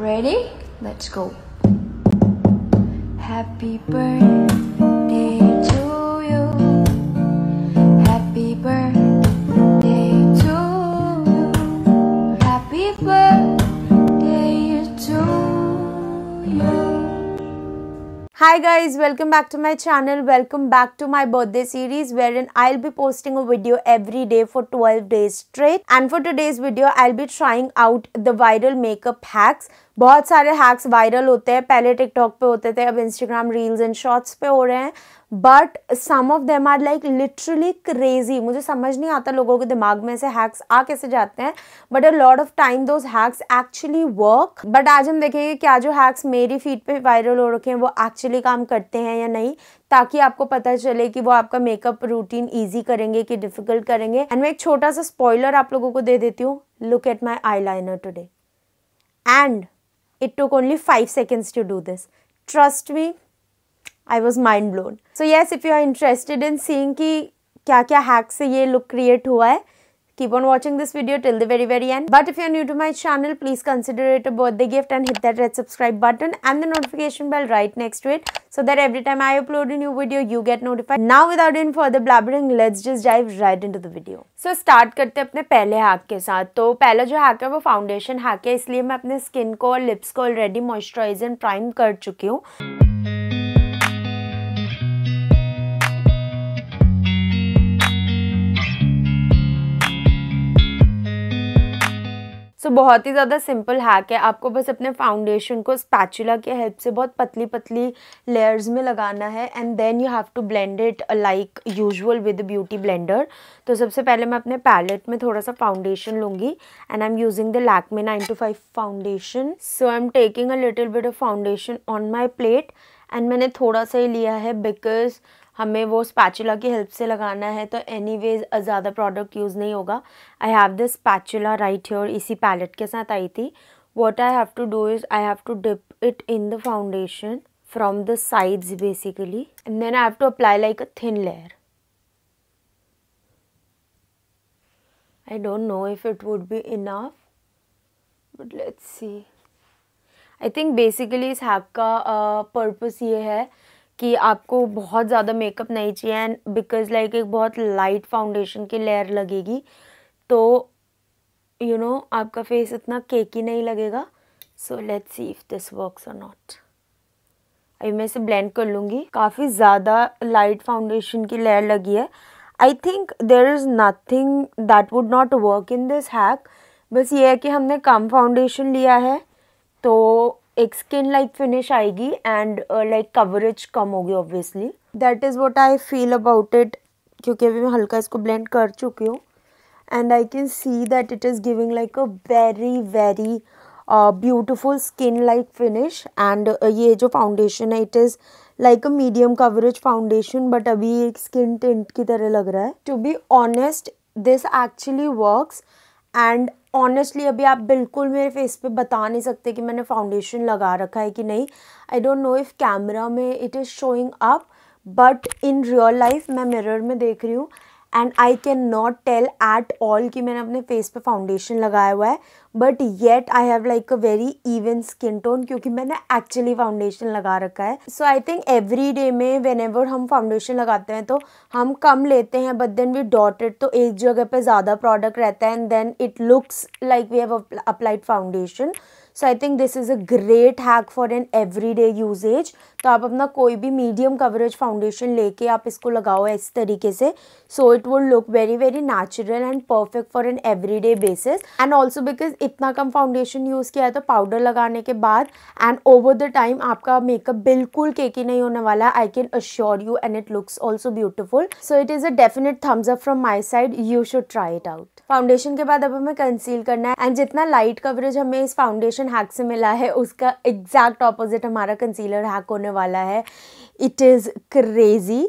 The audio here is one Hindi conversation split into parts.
Ready? Let's go. Happy birthday to you. Happy birthday to you. Happy birthday to you. Hi guys, welcome back to my channel. Welcome back to my birthday series wherein I'll be posting a video every day for 12 days straight. And for today's video, I'll be trying out the viral makeup hacks बहुत सारे हैक्स वायरल होते हैं पहले टिकटॉक पे होते थे अब इंस्टाग्राम रील्स एंड शॉर्ट्स पे हो रहे हैं but some of them are like literally crazy मुझे समझ नहीं आता लोगों के दिमाग में से हैक्स आ कैसे जाते हैं but a lot of time those hacks actually work but आज हम देखेंगे क्या जो हैक्स मेरी फीड पे वायरल हो रखे हैं वो एक्चुअली काम करते हैं या नहीं ताकि आपको पता चले कि वो आपका मेकअप रूटीन ईजी करेंगे कि डिफिकल्ट करेंगे एंड मैं एक छोटा सा स्पॉयलर आप लोगों को दे देती हूँ look at my eyeliner today and It took only 5 seconds to do this. Trust me, I was mind blown. So yes, if you are interested in seeing ki kya kya hack se ye look create hua hai Keep on watching this video till the very very end. But if you are new to my channel, please consider it a birthday gift and hit that red subscribe button and the notification bell right next to it so that every time I upload a new video, you get notified. Now without any further blabbering, let's just dive right into the video. so, start करते हैं अपने पहले हैक के साथ तो पहला जो हैक है वो फाउंडेशन हैक है इसलिए मैं अपने स्किन को और लिप्स को ऑलरेडी मॉइस्चराइज एंड प्राइम कर चुकी हूँ सो so, बहुत ही ज़्यादा सिंपल हैक है आपको बस अपने फाउंडेशन को स्पैचुला के हेल्प से बहुत पतली पतली लेयर्स में लगाना है and then you have to blend it like usual with beauty blender तो सबसे पहले मैं अपने पैलेट में थोड़ा सा फाउंडेशन लूँगी and I am using the Lakme nine two five foundation so I am taking a little bit of foundation on my plate and मैंने थोड़ा सा ही लिया है बिकॉज हमें वो स्पैचुला की हेल्प से लगाना है तो एनी वेज ज़्यादा प्रोडक्ट यूज़ नहीं होगा I have this spatula right your इसी पैलेट के साथ आई थी what I have to do is I have to dip it in the foundation from the sides basically and then I have to apply like a thin layer I don't know if it would be enough but let's see I think basically इस हैक का पर्पज़ uh, ये है कि आपको बहुत ज़्यादा मेकअप नहीं चाहिए एंड बिकॉज लाइक एक बहुत लाइट फाउंडेशन की लेयर लगेगी तो यू you नो know, आपका फेस इतना केकी नहीं लगेगा so let's see if this works और नॉट अभी मैं इसे ब्लेंड कर लूँगी काफ़ी ज़्यादा लाइट फाउंडेशन की लेयर लगी है I think there is nothing that would not work in this hack बस ये है कि हमने कम फाउंडेशन लिया है तो एक स्किन लाइक फिनिश आएगी एंड लाइक कवरेज कम होगी obviously that is what I feel about it क्योंकि अभी मैं हल्का इसको ब्लेंड कर चुकी हूँ and I can see that it is giving like a very very beautiful skin like finish and ये जो फाउंडेशन है it is like a medium coverage foundation but अभी एक स्किन टेंट की तरह लग रहा है to be honest this actually works and honestly अभी आप बिल्कुल मेरे फेस पे बता नहीं सकते कि मैंने फाउंडेशन लगा रखा है कि नहीं I don't know if camera में it is showing up but in real life मैं मिरर में देख रही हूँ and I can not tell at all कि मैंने अपने फेस पे फाउंडेशन लगाया हुआ है but yet I have like a very even skin tone क्योंकि मैंने एक्चुअली फाउंडेशन लगा रखा है so I think every day में वेन एवर हम फाउंडेशन लगाते हैं तो हम कम लेते हैं बट देन वी डॉटेड तो एक जगह पे ज़्यादा प्रोडक्ट रहता है and then it looks like we have applied foundation so I think this is a great hack for an everyday usages तो आप अपना कोई भी मीडियम कवरेज फाउंडेशन लेके आप इसको लगाओ इस तरीके से so it would look very very natural and perfect for an everyday basis and also because इतना कम फाउंडेशन यूज़ किया है तो पाउडर लगाने के बाद एंड ओवर द टाइम आपका मेकअप बिल्कुल केकी नहीं होने वाला I can assure you and it looks also beautiful so it is a definite thumbs up from my side you should try it out foundation के बाद अब हमें कंसील करना है एंड जितना लाइट कवरेज हमें इस फाउंडेशन हैक से मिला है उसका एग्जैक्ट ऑपोजिट हमारा कंसीलर हैक होने वाला है it is crazy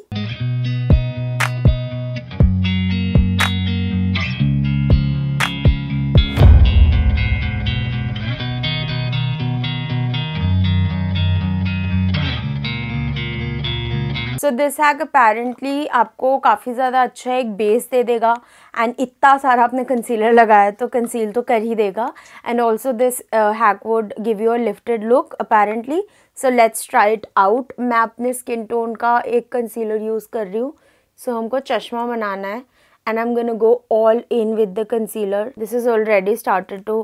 so this hack apparently आपको काफ़ी ज़्यादा अच्छा एक बेस दे देगा एंड इतना सारा आपने कंसीलर लगाया तो कंसील तो कर ही देगा and also this hack would give you a lifted look apparently so let's try it out मैं अपने स्किन टोन का एक कंसीलर यूज़ कर रही हूँ सो so, हमको चश्मा बनाना है and I am gonna go all in with the concealer this is already started to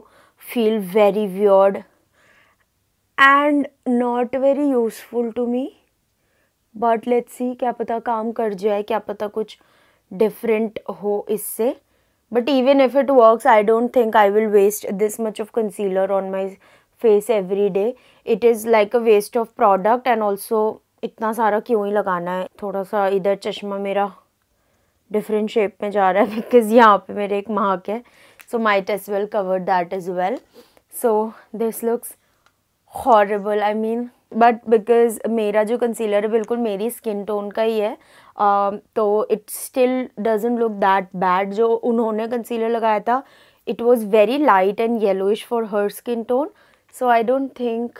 feel very weird and not very useful to me but let's see क्या पता काम कर जाए क्या पता कुछ डिफरेंट हो इससे but even if it works I don't think I will waste this much of concealer on my face every day it is like a waste of product and also इतना सारा क्यों ही लगाना है थोड़ा सा इधर चश्मा मेरा डिफरेंट शेप में जा रहा है बिकॉज यहाँ पे मेरे एक मार्क है so my as well cover that as well so this looks horrible I mean but because मेरा जो कंसीलर है बिल्कुल मेरी स्किन टोन का ही है um, तो it still doesn't look that bad जो उन्होंने कंसीलर लगाया था it was very light and yellowish for her skin tone so I don't think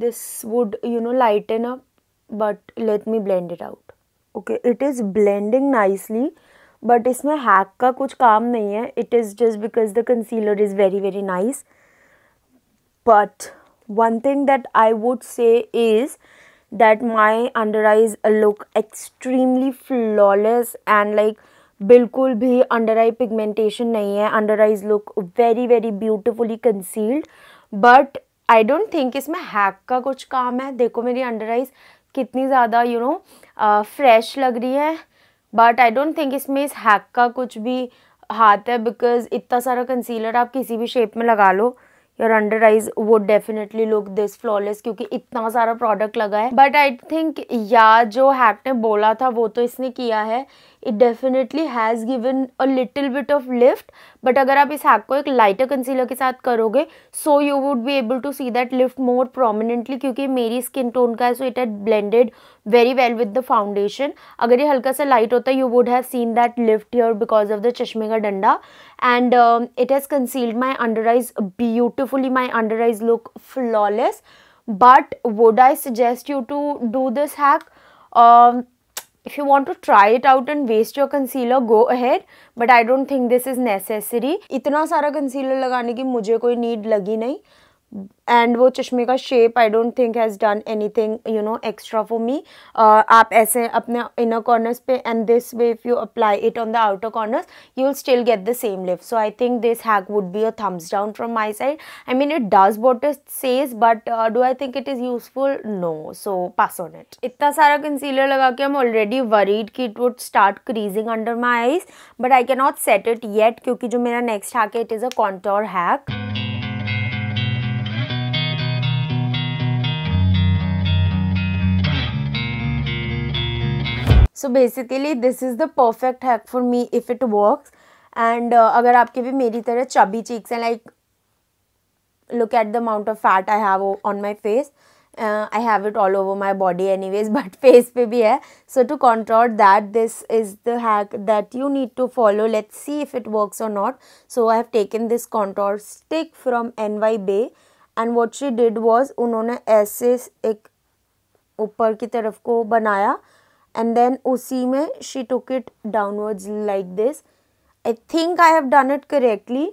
this would you know lighten up but let me blend it out okay it is blending nicely but इसमें हैक का कुछ काम नहीं है it is just because the concealer is very very nice but one thing that i would say is that my under eyes look extremely flawless and like बिल्कुल भी अंडर आई पिगमेंटेशन नहीं है under eyes look very very beautifully concealed but I don't think इसमें हैक का कुछ काम है देखो मेरी अंडर आईज कितनी ज़्यादा यू नो फ्रेश लग रही है बट आई डोंट थिंक इसमें इस हैक का कुछ भी हाथ है बिकॉज़ इतना सारा कंसीलर आप किसी भी शेप में लगा लो योर अंडर आइज वो डेफिनेटली लुक दिस फ्लॉलेस क्योंकि इतना सारा प्रोडक्ट लगा है बट आई थिंक या जो हैक ने बोला था वो तो इसने किया है it definitely has given a little bit of lift but अगर आप इस हैक को एक लाइटर कंसीलर के साथ करोगे so you would be able to see that lift more prominently क्योंकि मेरी स्किन टोन का है so it had blended very well with the foundation अगर ये हल्का सा लाइट होता you would have seen that lift here because of the चश्मे का डंडा and it has concealed my under eyes beautifully my under eyes look flawless but would i suggest you to do this hack um if you want to try it out and waste your concealer go ahead but I don't think this is necessary itna sara concealer lagane ki mujhe koi need lagi nahi and वो चश्मे का shape I don't think has done anything you know extra for me आप ऐसे अपने इनर कॉर्नर्स पे and this way if you apply it on the outer corners you will still get the same lift so I think this hack would be a thumbs down from my side I mean it does what it says but do I think it is useful no so pass on it इतना सारा कंसीलर लगा के हम ऑलरेडी वरीड कि it would start creasing under my eyes but I cannot not set it yet क्योंकि जो मेरा नेक्स्ट हैक है it is a contour hack so basically this is the perfect hack for me if it work and अगर आपके भी मेरी तरह चबी चीक्स हैं like look at the amount of fat I have on my face I have it all over my body anyways but face पे भी है so to control that this is the hack that you need to follow let see if it work और not so I have taken this contour stick from N Y Bae and what she did was उन्होंने ऐसे एक ऊपर की तरफ को बनाया एंड देन उसी में she took it downwards like this I think I have done it correctly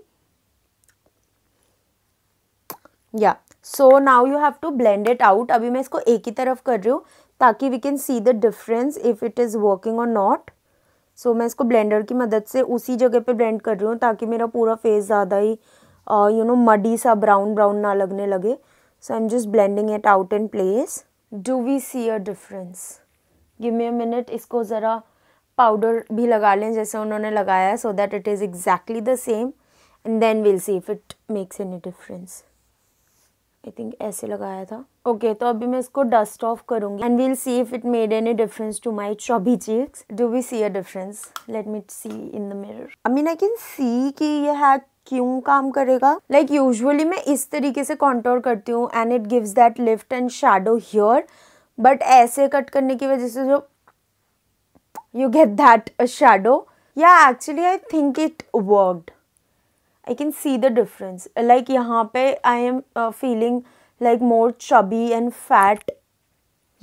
या so now you have to blend it out अभी मैं इसको एक ही तरफ कर रही हूँ ताकि we can see the difference if it is working और नॉट सो मैं इसको ब्लेंडर की मदद से उसी जगह पे ब्लेंड कर रही हूँ ताकि मेरा पूरा फेस ज़्यादा ही यू नो मडी सा ब्राउन ब्राउन ना लगने लगे so I am just blending it out in place do we see a difference give me a minute इसको ज़रा पाउडर भी लगा लें जैसे उन्होंने लगाया so that it is exactly the same and then will see if it makes any difference I think ऐसे लगाया था ओके okay, तो अभी मैं इसको डस्ट ऑफ करूँगी and we'll see if it made any difference to my chubby cheeks do we see a difference let me see in the mirror I mean I can see कि ये हैक क्यों काम करेगा लाइक like यूजली मैं इस तरीके से कॉन्टोर करती हूँ and it gives that lift and shadow here but ऐसे कट करने की वजह से जो यू गेट दैट शेडो या actually I think it worked I can see the difference like यहाँ पे I am feeling like more chubby and fat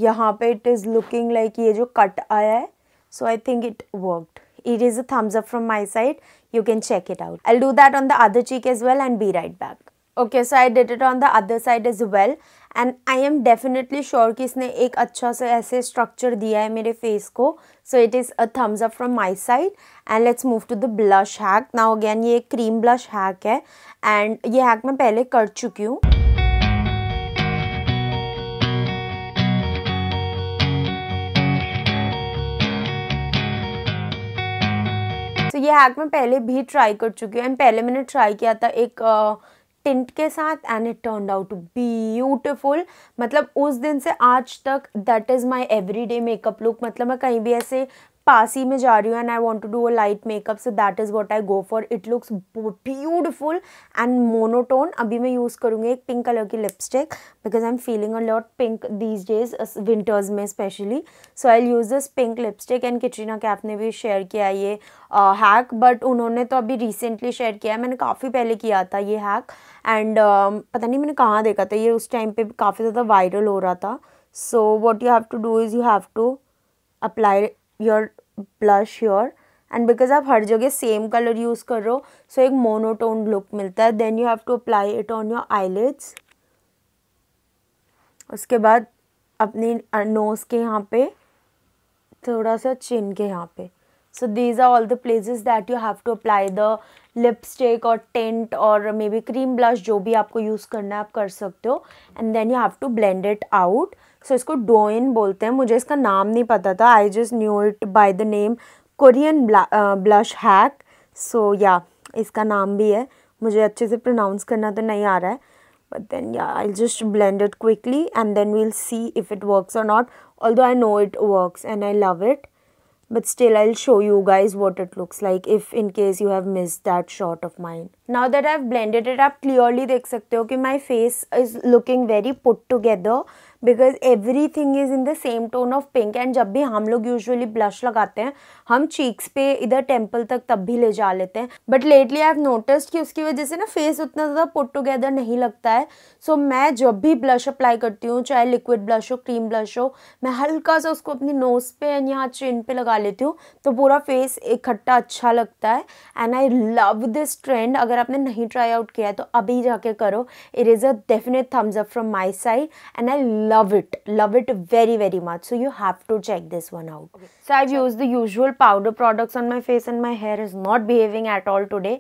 यहाँ पे इट इज़ लुकिंग लाइक ये जो कट आया है so I think it worked it is a thumbs up from my side you can check it out I do that on the other cheek as well and be right back okay so I did it on the other side as well and I am definitely sure कि इसने एक अच्छा सा ऐसे स्ट्रक्चर दिया है मेरे फेस को so it is a thumbs up from my side and let's move to the blush hack now again ये क्रीम ब्लश हैक है एंड ये हैक मैं पहले कर चुकी हूँ सो so, ये हैक मैं पहले भी ट्राई कर चुकी हूँ एंड पहले मैंने ट्राई किया था एक uh, टिंट के साथ and it turn out beautiful मतलब उस दिन से आज तक that is my everyday makeup look मतलब मैं कहीं भी ऐसे पास ही में जा रही हूँ and I want to do a light makeup so that is what I go for it looks beautiful and monotone अभी मैं यूज़ करूँगी एक पिंक कलर की lipstick because I am feeling a lot pink these days winters में specially so I use this pink lipstick and Katrina Kaif ने भी शेयर किया ये हैक uh, बट उन्होंने तो अभी रिसेंटली शेयर किया है मैंने काफ़ी पहले किया था ये हैक एंड uh, पता नहीं मैंने कहाँ देखा था ये उस टाइम पे काफ़ी ज़्यादा वायरल हो रहा था so what you have to do is you have to apply your blush your and because आप हर जगह सेम कलर यूज़ कर रहे हो सो एक मोनोटोन लुक मिलता है then you have to apply it on your eyelids उसके बाद अपनी नोज़ के यहाँ पे थोड़ा सा चिन के यहाँ पे so these are all the places that you have to apply the lipstick और टेंट और मे बी क्रीम ब्लश जो भी आपको यूज़ करना है आप कर सकते हो and then you have to blend it out so इसको डोइन बोलते हैं मुझे इसका नाम नहीं पता था I just knew it by the name Korean blush hack so या इसका नाम भी है मुझे अच्छे से प्रोनाउंस करना तो नहीं आ रहा है बट देन या I just blend it quickly and then we'll see if it works और not although I know it works and I love it but still I show you guys what it looks like if in case you have miss that short of mind now that I have blended it आप क्लियरली देख सकते हो कि my face is looking very put together because every thing is in the same tone of pink and जब भी हम लोग यूजअली ब्लश लगाते हैं हम चीक्स पे इधर टेम्पल तक तब भी ले जा लेते हैं but lately I have notice कि उसकी वजह से ना फेस उतना ज़्यादा पुट टुगेदर नहीं लगता है सो so, मैं जब भी ब्लश अप्लाई करती हूँ चाहे लिक्विड ब्लश हो क्रीम ब्लश हो मैं हल्का सा उसको अपनी नोज पे एंड यहाँ चिन पे लगा लेती हूँ तो पूरा फेस इकट्ठा अच्छा लगता है and I love this trend अगर आपने नहीं ट्राई आउट किया है तो अभी जाके करो it is a definite thumbs up from my side and I love it love it very very much so you have to check this one out okay. so i've used the usual powder products on my face and my hair is not behaving at all today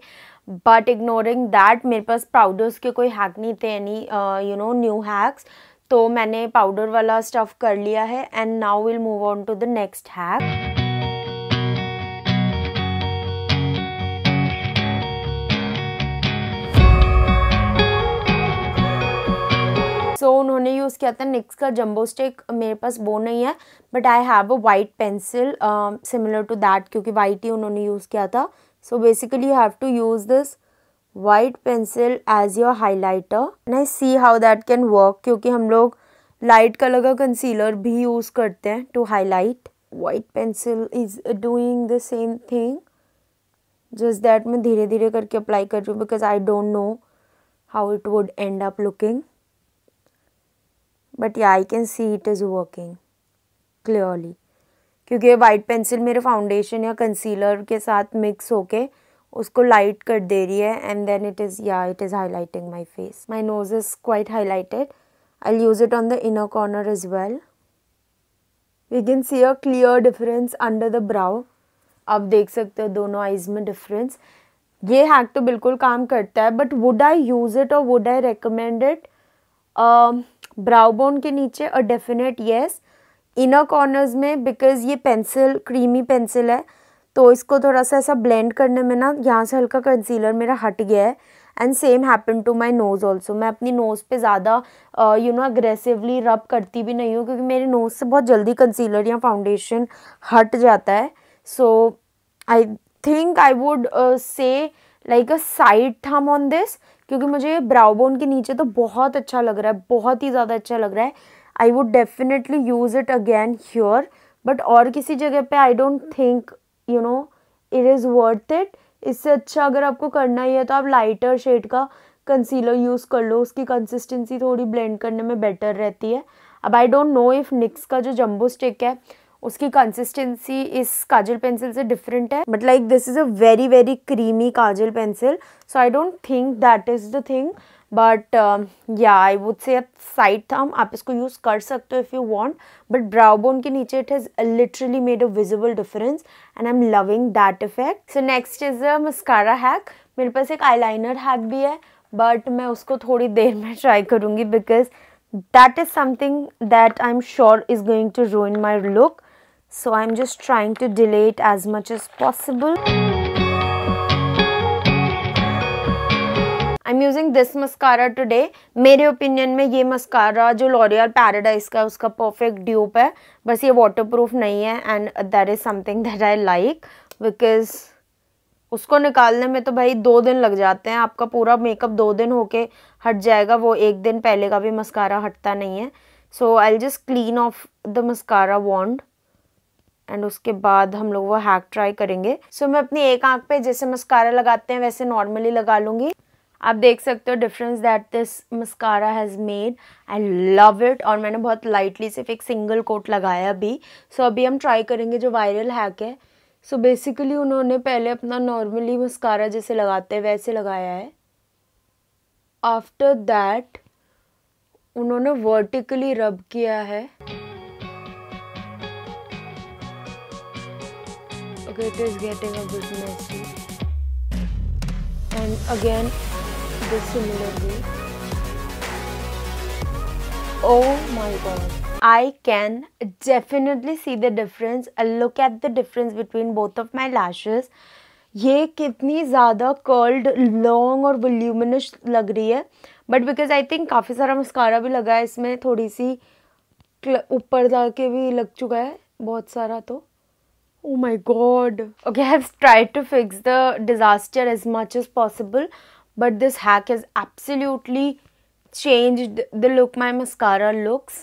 but ignoring that mere paas powders ke koi hack nahi the any uh, you know new hacks तो मैंने पाउडर वाला स्टफ़ कर लिया है and now will move on to the next hack so so, उन्होंने यूज़ किया था निक्स का जम्बो स्टिक मेरे पास वो नहीं है but I have a white pencil similar to that क्योंकि वाइट ही उन्होंने यूज़ किया था so basically you have to use this white pencil as your highlighter and I see how that can work क्योंकि हम लोग लाइट कलर का कंसीलर भी यूज़ करते हैं to highlight white pencil is doing the same thing just that मैं धीरे धीरे करके अप्लाई कर रही हूँ because I don't know how it would end up looking but या I can see it is working clearly क्योंकि वाइट पेंसिल मेरे फाउंडेशन या कंसीलर के साथ मिक्स होके उसको लाइट कर दे रही है एंड देन इट इज़ या it is highlighting my face my nose is quite highlighted I use it on the inner corner as well we can see a clear difference under the brow आप देख सकते हो दोनों आइज में डिफरेंस ये हैक तो बिल्कुल काम करता है but would I use it और would I recommend it brow bone के नीचे a definite yes inner corners में बिकॉज ये पेंसिल क्रीमी पेंसिल है तो इसको थोड़ा सा ऐसा ब्लेंड करने में ना यहाँ से हल्का कंसीलर मेरा हट गया है and same happen to my nose also मैं अपनी नोज़ पे ज़्यादा यू नो अग्रेसिवली रब करती भी नहीं हूँ क्योंकि मेरे नोज़ से बहुत जल्दी कंसीलर या फाउंडेशन हट जाता है so I think I would say like a side thumb on this क्योंकि मुझे ब्राउ बोन के नीचे तो बहुत अच्छा लग रहा है बहुत ही ज़्यादा अच्छा लग रहा है I would definitely use it again here but और किसी जगह पे I don't think you know it is worth it इससे अच्छा अगर आपको करना ही है तो आप लाइटर शेड का कंसीलर यूज़ कर लो उसकी कंसिस्टेंसी थोड़ी ब्लेंड करने में बेटर रहती है अब I don't know if NYX का जो जम्बो स्टिक है उसकी कंसिस्टेंसी इस काजल पेंसिल से डिफरेंट है but like this is a very very creamy kajal pencil so I don't think that is the thing but या आई वुड से साइड थम आप इसको यूज़ कर सकते हो if you want but brow bone के नीचे it has literally made a visible difference and I am loving that effect so next is a mascara hack मेरे पास एक लाइनर हैक भी है बट मैं उसको थोड़ी देर में ट्राई करूँगी because that is something that I am sure is going to ruin my look so I'm just trying to delay it as much as possible. I am using this mascara today मेरे ओपिनियन में ये मस्कारा जो लॉरियल पैराडाइज का उसका परफेक्ट ड्यूप है बस ये वाटर प्रूफ नहीं है and that is something that I like because उसको निकालने में तो भाई दो दिन लग जाते हैं आपका पूरा मेकअप दो दिन होके हट जाएगा वो एक दिन पहले का भी मस्कारा हटता नहीं है so I just clean off the mascara wand and उसके बाद हम लोग वो हैक ट्राई करेंगे सो so, मैं अपनी एक आंख पे जैसे मस्कारा लगाते हैं वैसे नॉर्मली लगा लूँगी आप देख सकते हो difference that this mascara has made I love it और मैंने बहुत लाइटली सिर्फ एक सिंगल कोट लगाया अभी सो so, अभी हम ट्राई करेंगे जो वायरल हैक है सो so, बेसिकली उन्होंने पहले अपना नॉर्मली मस्कारा जैसे लगाते हैं वैसे लगाया है आफ्टर दैट उन्होंने वर्टिकली रब किया है Okay, it is getting a bit messy. And again, this similarly. Oh my god. I can definitely see the difference. Look at the difference between both of my lashes. ये कितनी ज़्यादा कर्ल्ड लॉन्ग और वल्यूमिनस लग रही है बट बिकॉज आई थिंक काफ़ी सारा मस्कारा भी लगा है इसमें थोड़ी सी ऊपर जाके भी लग चुका है बहुत सारा तो oh my god okay i've tried to fix the disaster as much as possible but this hack has absolutely changed the look my mascara looks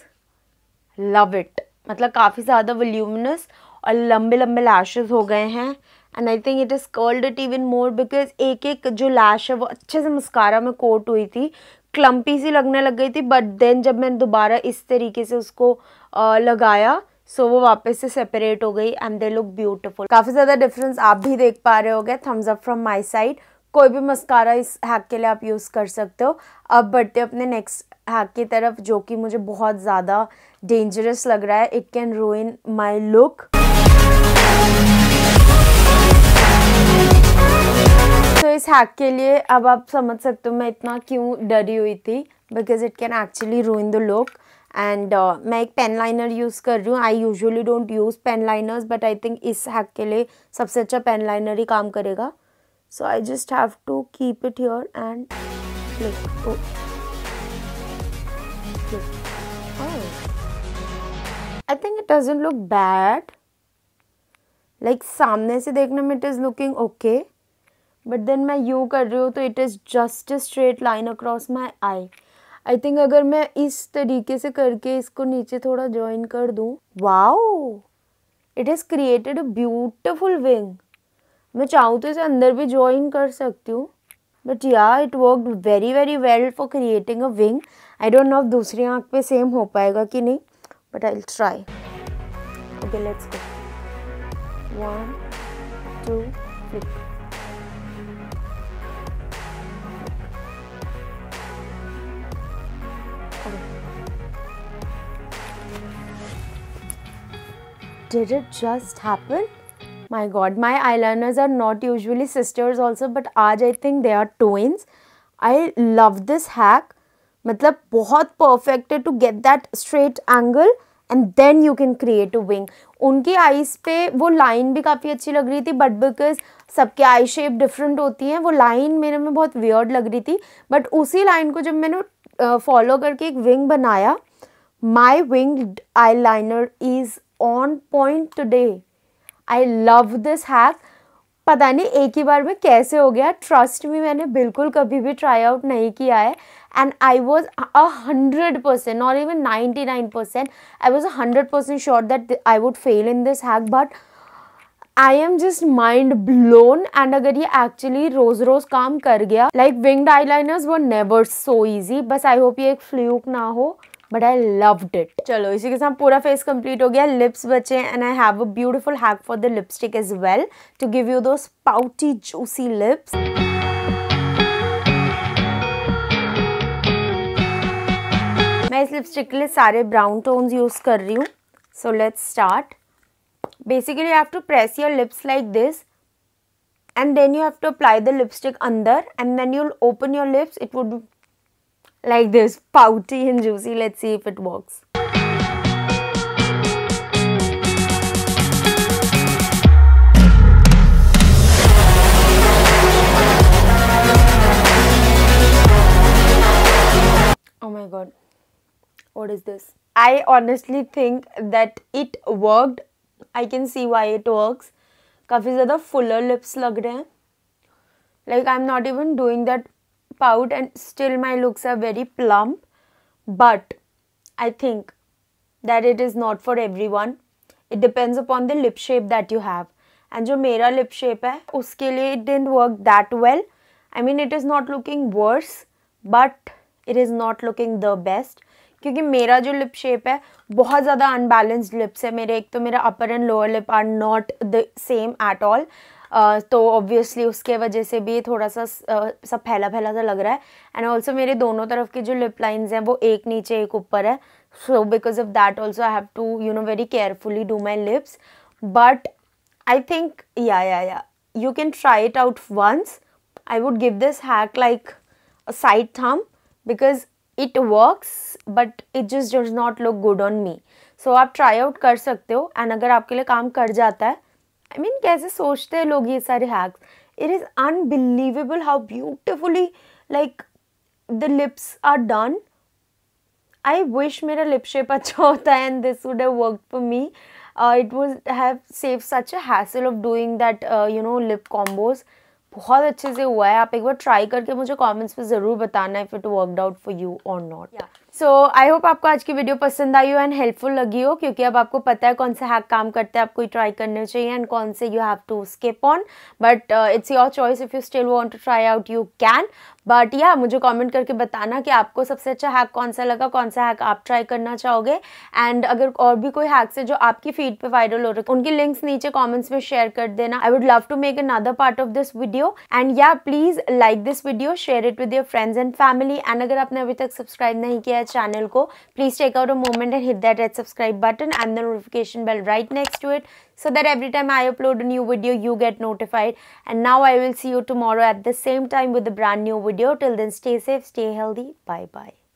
love it मतलब काफ़ी ज़्यादा वल्यूमिनस और लंबे लंबे लैशेस हो गए हैं and I think it is curled it even more because एक एक जो लैश है वो अच्छे से मस्कारा में कोट हुई थी क्लम्पी सी लगने लग गई थी बट देन जब मैंने दोबारा इस तरीके से उसको आ, लगाया सो so, वो वापस से सेपरेट हो गई एंड दे लुक ब्यूटीफुल काफ़ी ज़्यादा डिफरेंस आप भी देख पा रहे हो गए thumbs up from my side कोई भी मस्कारा इस हैक के लिए आप यूज़ कर सकते हो अब बढ़ते अपने नेक्स्ट हैक की तरफ जो कि मुझे बहुत ज़्यादा डेंजरस लग रहा है it can ruin my look तो इस हैक के लिए अब आप समझ सकते हो मैं इतना क्यों डरी हुई थी because it can actually ruin the look and uh, मैं एक पेन लाइनर यूज़ कर रही हूँ I usually don't use pen liners but I think इस हैक के लिए सबसे अच्छा पेन लाइनर ही काम करेगा so I just have to keep it your and I think it doesn't look bad like सामने से देखने में it is looking okay but then मैं यू कर रही हूँ तो it is just straight line across my eye I think अगर मैं इस तरीके से करके इसको नीचे थोड़ा ज्वाइन कर दूँ wow it has created a beautiful wing मैं चाहूँ तो इसे अंदर भी ज्वाइन कर सकती हूँ but yeah it work very very well for creating a wing I don't know दूसरी आँख पे सेम हो पाएगा कि नहीं but I try okay let's go one two three Did it just happen? My god, my eyeliners are not usually sisters also, but आज I think they are twins. I love this hack. मतलब बहुत perfect है to get that straight angle and then you can create a wing उनकी आईज पे वो लाइन भी काफ़ी अच्छी लग रही थी बट बिकॉज सबके आई शेप डिफरेंट होती हैं वो लाइन मेरे में बहुत वियर्ड लग रही थी बट उसी लाइन को जब मैंने फॉलो करके एक विंग बनाया my wing eyeliner is on point today I love this hack पता नहीं एक ही बार में कैसे हो गया ट्रस्ट में मैंने बिल्कुल कभी भी ट्राई आउट नहीं किया है and I was a hundred percent not even ninety nine percent I was a hundred percent sure that I would fail in this hack but I am just mind blown and अगर ये एक्चुअली रोज रोज काम कर गया लाइक विंग्ड आई लाइनर्स वो नेवर सो ईजी बस आई होप ये एक फ्लूक ना हो बट आई लव इट चलो इसी के साथ पूरा फेस कंप्लीट हो गया लिप्स बचे and I have a beautiful hack for the lipstick is well to give you those pouty juicy lips मैं इस लिपस्टिक के लिए सारे ब्राउन टोन्स यूज़ कर रही हूँ so let's start basically have to press your lips like this and then you have to apply the lipstick अंदर and then you'll open your lips it would like this pouty and juicy. Let's see if it works. Oh my god. What is this? I honestly think that it worked. I can see why it works. काफ़ी ज़्यादा फुलर लिप्स लग रहे हैं like I am not even doing that pout and still my looks are very plump but i think that it is not for everyone it depends upon the lip shape that you have and जो मेरा लिप शेप है उसके लिए it doesn't work that well I mean it is not looking worse but it is not looking the best क्योंकि मेरा जो लिप शेप है बहुत ज़्यादा अनबैलेंस्ड लिप्स है मेरे एक तो मेरा upper and lower lip are not the same at all तो ऑब्वियसली उसके वजह से भी थोड़ा सा सब फैला फैला सा लग रहा है एंड ऑल्सो मेरे दोनों तरफ की जो लिप लाइन्स हैं वो एक नीचे एक ऊपर है so because of that also I have to you know very carefully do my lips but I think yeah yeah yeah you can try it out once I would give this hack like a side thumb because it works but it just does not look good on me आप ट्राई आउट कर सकते हो एंड अगर आपके लिए काम कर जाता है आई मीन कैसे सोचते हैं लोग ये सारे hacks it is unbelievable how beautifully like the lips are done I wish मेरा लिप शेप अच्छा होता है and this would have work for me it would have save such a hassle of doing that you know lip combos बहुत अच्छे से हुआ है आप एक बार ट्राई करके मुझे कॉमेंट्स पर ज़रूर बताना if it worked out for you or not so I hope आपको आज की वीडियो पसंद आई हो एंड हेल्पफुल लगी हो क्योंकि अब आपको पता है कौन से हैक काम करते हैं आपको ट्राई करने चाहिए एंड कौन से you have to skip on but it's your choice if you still want to try out you can but yeah मुझे कमेंट करके बताना कि आपको सबसे अच्छा हैक कौन सा लगा कौन सा हैक आप ट्राई करना चाहोगे एंड अगर और भी कोई हैक्स है जो आपकी फीड पे वायरल हो रहे उनके लिंक्स नीचे कमेंट्स में शेयर कर देना I would love to make another part of this video and yeah please like this video share it with your friends and family and अगर आपने अभी तक सब्सक्राइब नहीं किया है channel ko, please take out a moment and hit that red subscribe button and the notification bell right next to it so that every time I upload a new video, you get notified. And now I will see you tomorrow at the same time with a brand new video. Till then, stay safe, stay healthy. Bye bye.